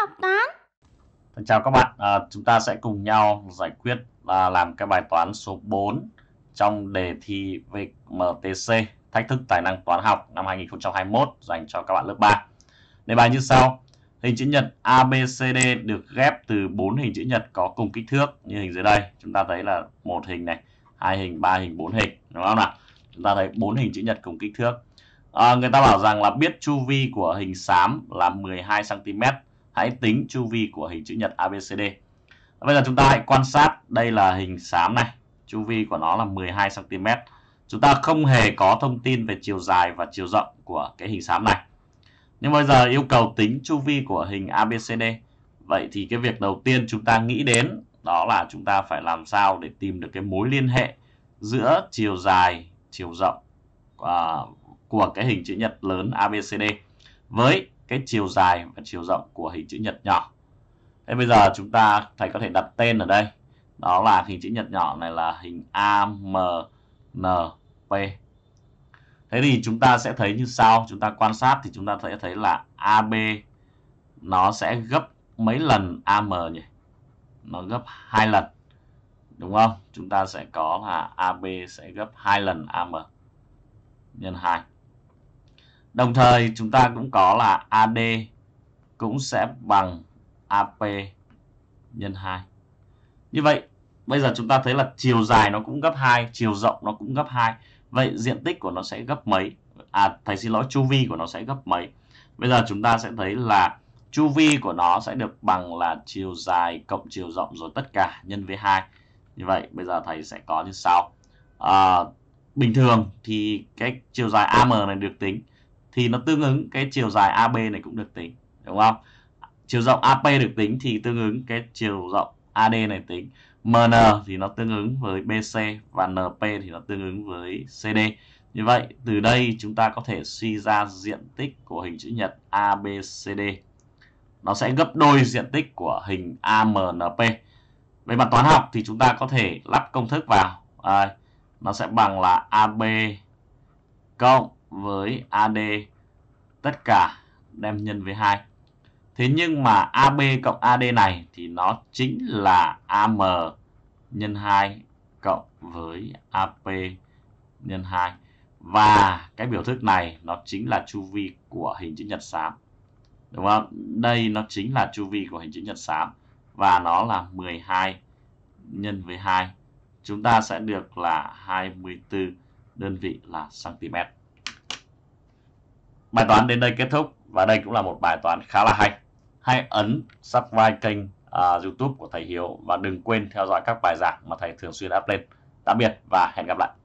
Ngọc Toán Chào các bạn, à, chúng ta sẽ cùng nhau giải quyết và làm cái bài toán số 4 trong đề thi VMTC Thách thức tài năng toán học năm 2021 dành cho các bạn lớp 3 Đề bài như sau Hình chữ nhật ABCD được ghép từ 4 hình chữ nhật có cùng kích thước như hình dưới đây Chúng ta thấy là một hình này, hai hình, ba hình, bốn hình đúng không nào? Chúng ta thấy bốn hình chữ nhật cùng kích thước à, Người ta bảo rằng là biết chu vi của hình xám là 12cm hãy tính chu vi của hình chữ nhật ABCD. Bây giờ chúng ta hãy quan sát, đây là hình xám này, chu vi của nó là 12 cm. Chúng ta không hề có thông tin về chiều dài và chiều rộng của cái hình xám này. Nhưng bây giờ yêu cầu tính chu vi của hình ABCD. Vậy thì cái việc đầu tiên chúng ta nghĩ đến đó là chúng ta phải làm sao để tìm được cái mối liên hệ giữa chiều dài, chiều rộng à, của cái hình chữ nhật lớn ABCD với cái chiều dài và chiều rộng của hình chữ nhật nhỏ thế bây giờ chúng ta thầy có thể đặt tên ở đây đó là hình chữ nhật nhỏ này là hình AMNP thế thì chúng ta sẽ thấy như sau chúng ta quan sát thì chúng ta sẽ thấy là AB nó sẽ gấp mấy lần AM nhỉ nó gấp hai lần đúng không chúng ta sẽ có là AB sẽ gấp hai lần AM nhân 2 Đồng thời chúng ta cũng có là AD cũng sẽ bằng AP nhân 2. Như vậy bây giờ chúng ta thấy là chiều dài nó cũng gấp 2, chiều rộng nó cũng gấp 2. Vậy diện tích của nó sẽ gấp mấy? À thầy xin lỗi chu vi của nó sẽ gấp mấy? Bây giờ chúng ta sẽ thấy là chu vi của nó sẽ được bằng là chiều dài cộng chiều rộng rồi tất cả nhân với 2. Như vậy bây giờ thầy sẽ có như sau. À, bình thường thì cái chiều dài AM này được tính thì nó tương ứng cái chiều dài AB này cũng được tính đúng không chiều rộng AP được tính thì tương ứng cái chiều rộng AD này tính MN thì nó tương ứng với BC và NP thì nó tương ứng với CD như vậy từ đây chúng ta có thể suy ra diện tích của hình chữ nhật ABCD nó sẽ gấp đôi diện tích của hình AMNP về mặt toán học thì chúng ta có thể lắp công thức vào à, nó sẽ bằng là AB cộng với AD tất cả đem nhân với 2. Thế nhưng mà AB cộng AD này thì nó chính là AM nhân 2 cộng với AP nhân 2. Và cái biểu thức này nó chính là chu vi của hình chữ nhật xám. Đúng không? Đây nó chính là chu vi của hình chữ nhật xám và nó là 12 nhân với 2. Chúng ta sẽ được là 24 đơn vị là cm. Bài toán đến đây kết thúc và đây cũng là một bài toán khá là hay. Hãy ấn subscribe kênh uh, YouTube của thầy Hiếu và đừng quên theo dõi các bài giảng mà thầy thường xuyên up lên. Tạm biệt và hẹn gặp lại.